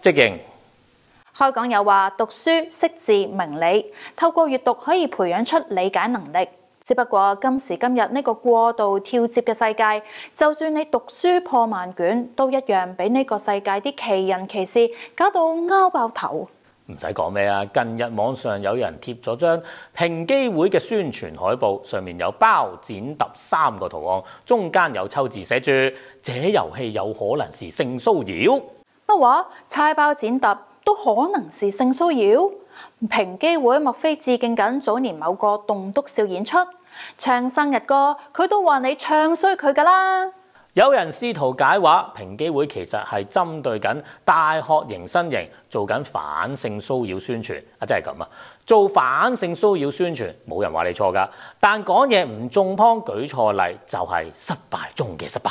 即认。开讲有话，读书识字明理，透过阅读可以培养出理解能力。只不过今时今日呢个过度跳接嘅世界，就算你读书破万卷，都一样俾呢个世界啲奇人奇事搞到拗爆头。唔使讲咩啊！近日网上有人贴咗张评机会嘅宣传海报，上面有包剪揼三个图案，中间有抽字写住：，这游戏有可能是性骚扰。乜话？猜包剪揼都可能是性骚扰。平机会莫非致敬紧早年某个栋笃笑演出，唱生日歌，佢都话你唱衰佢噶啦。有人试图解话，平机会其实系针对紧大学型身形做紧反性骚扰宣传，啊真系咁啊！做反性骚扰宣传，冇人话你错噶。但讲嘢唔中樸举错例，就系失败中嘅失败。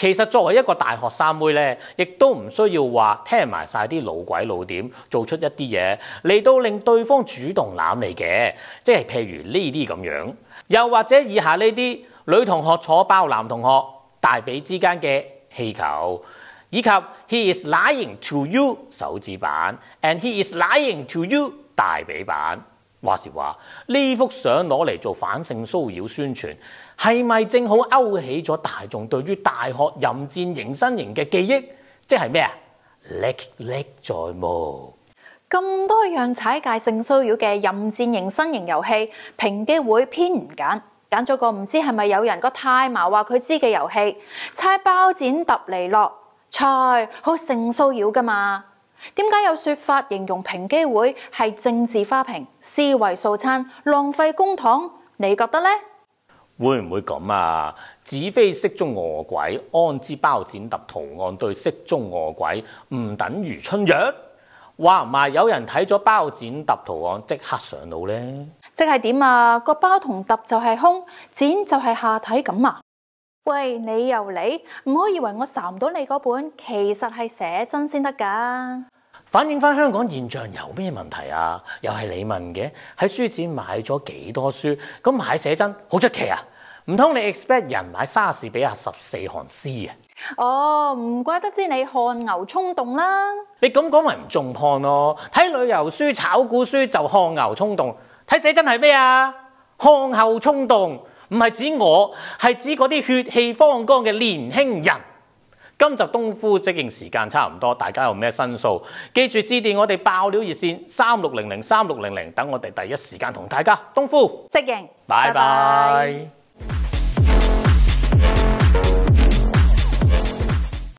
其實作為一個大學生妹咧，亦都唔需要話聽埋晒啲老鬼老點，做出一啲嘢嚟到令對方主動攬你嘅，即係譬如呢啲咁樣，又或者以下呢啲女同學坐包男同學大髀之間嘅氣球，以及 He is lying to you 手指板 a n d he is lying to you 大髀板。話時話，呢幅相攞嚟做反性騷擾宣傳，係咪正好勾起咗大眾對於大學任戰型新型嘅記憶？即係咩啊？歷歷在目。咁多樣踩界性騷擾嘅任戰型新型遊戲，評机會偏唔揀，揀咗個唔知係咪有人個太嫐話佢知嘅遊戲，猜包剪揼嚟落，菜，好性騷擾噶嘛？点解有说法形容平机会系政治花瓶、思维素餐、浪费公帑？你觉得呢？会唔会咁啊？指非色中饿鬼，安知包剪揼图案对色中饿鬼唔等于春药？话唔埋有人睇咗包剪揼图案即刻上脑呢？即系点啊？个包同揼就系胸，剪就系下体咁啊？喂，你又嚟？唔好以为我查唔到你嗰本，其实系写真先得噶。反映翻香港现象有咩问题啊？又系你问嘅。喺书展买咗几多书？咁买写真好出奇啊！唔通你 expect 人买莎士比亚十四行诗啊？哦，唔怪得知你看牛冲动啦。你咁讲咪唔中判咯？睇旅游书、炒股书就看牛冲动，睇写真系咩啊？看后冲动。唔係指我，係指嗰啲血氣方剛嘅年輕人。今集東夫即應時間差唔多，大家有咩申訴？記住致電我哋爆料熱線三六零零三六零零，等我哋第一時間同大家東夫即應。拜拜。